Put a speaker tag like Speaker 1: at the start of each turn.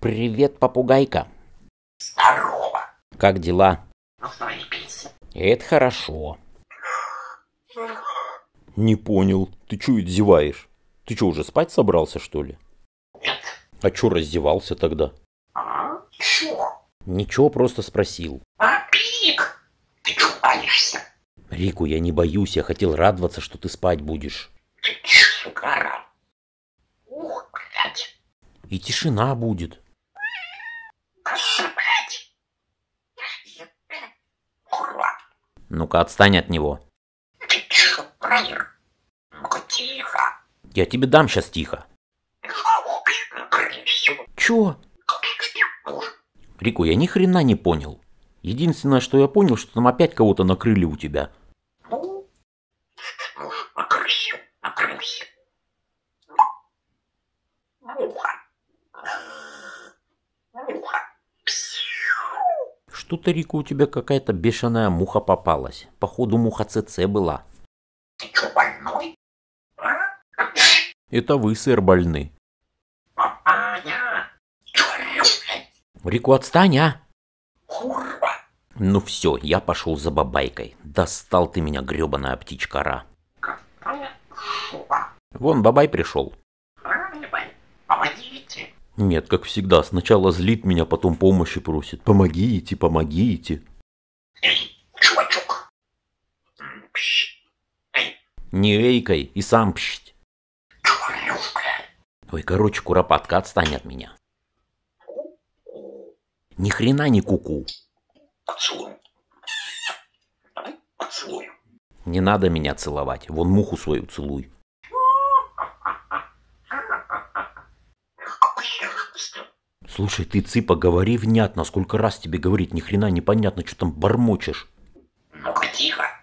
Speaker 1: «Привет, попугайка!» «Здорово!» «Как дела?» «Заебись!» «Это хорошо!» «Не понял, ты чё это зеваешь? Ты чё, уже спать собрался, что ли?» «Нет!» «А чё раздевался тогда?» «А? Чё?» «Ничего, просто спросил!»
Speaker 2: «А, Пик! Ты чё
Speaker 1: боишься?» «Рику, я не боюсь, я хотел радоваться, что ты спать будешь!»
Speaker 2: «Ты чё, гора? Ух, блядь!»
Speaker 1: «И тишина будет!» Ну-ка, отстань от него.
Speaker 2: Ты тихо, Брайер. Ну-ка,
Speaker 1: тихо. Я тебе дам сейчас тихо. Чё? Рико, я ни хрена не понял. Единственное, что я понял, что там опять кого-то накрыли у тебя. Ну, накрыли, накрыли. Ну, Что-то, Рика, у тебя какая-то бешеная муха попалась. Походу, муха ЦЦ была. Ты чё, больной? А? Это вы, сэр, больны.
Speaker 2: Папаня!
Speaker 1: Рику, отстань, а!
Speaker 2: Курва!
Speaker 1: Ну все, я пошел за бабайкой. Достал ты меня, гребаная птичка-ра. Вон бабай пришел. Нет, как всегда, сначала злит меня, потом помощи просит. Помогите, помогите. Эй, чувачок. Пш. Эй. Не вейкой и сам пщить. Чернюшка. Ой, короче, куропатка, отстань от меня. Ни хрена не куку. -ку. Поцелую. Давай Не надо меня целовать, вон муху свою целуй. Слушай, ты, Цыпа, говори внятно, сколько раз тебе говорить, ни хрена непонятно, что там бормочешь. Ну-ка, тихо.